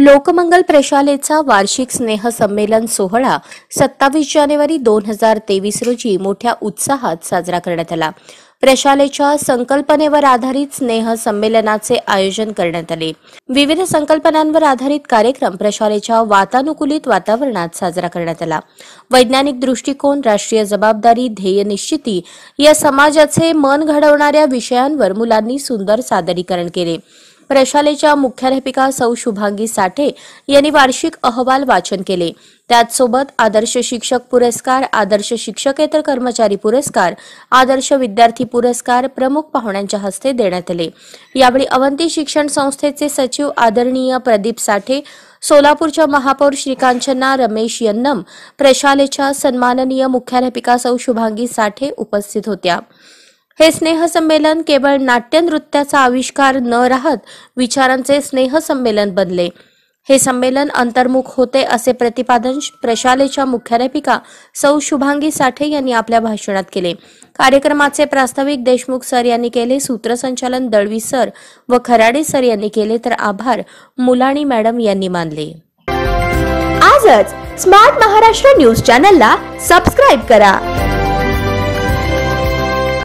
लोकमंगल प्रशालेचा वार्षिक स्नेह संमेलन सोहळा सत्तावीस जानेवारी दोन हजार तेवीस रोजी मोठ्या उत्साहात साजरा करण्यात आला प्रशालेच्या संकल्पनेवर आधारित स्नेह संमेलनाचे आयोजन करण्यात आले विविध संकल्पनांवर आधारित कार्यक्रम प्रशालेच्या वातानुकूलित वातावरणात साजरा करण्यात आला वैज्ञानिक दृष्टिकोन राष्ट्रीय जबाबदारी ध्येय निश्चिती या समाजाचे मन घडवणाऱ्या विषयांवर मुलांनी सुंदर सादरीकरण केले प्रशालेच्या मुख्याध्यापिका सौ शुभांगी साठे यांनी वार्षिक अहवाल वाचन केले त्याचसोबत आदर्श शिक्षक पुरस्कार आदर्श शिक्षकेतर कर्मचारी पुरस्कार आदर्श विद्यार्थी पुरस्कार प्रमुख पाहुण्यांच्या हस्ते देण्यात आले यावेळी अवंती शिक्षण संस्थेचे सचिव आदरणीय प्रदीप साठे सोलापूरच्या महापौर श्रीकांचना रमेश यन्नम प्रशालेच्या सन्माननीय मुख्याध्यापिका सौ शुभांगी साठे उपस्थित होत्या हे स्नेहसंमेलन केवळ नाट्य नृत्याचा आविष्कार न राहत विचारांचे स्नेहसंमेलन बनले हे संमेलन अंतर्मुख होते असे प्रतिपादन प्रशालेच्या मुख्याध्यापिका सौ शुभांगी साठे यांनी आपल्या भाषणात केले कार्यक्रमाचे प्रास्ताविक देशमुख सर यांनी केले सूत्रसंचालन दळवी सर व खराडे सर यांनी केले तर आभार मुलाणी मॅडम यांनी मानले आजच स्मार्ट महाराष्ट्र न्यूज चॅनलला सबस्क्राईब करा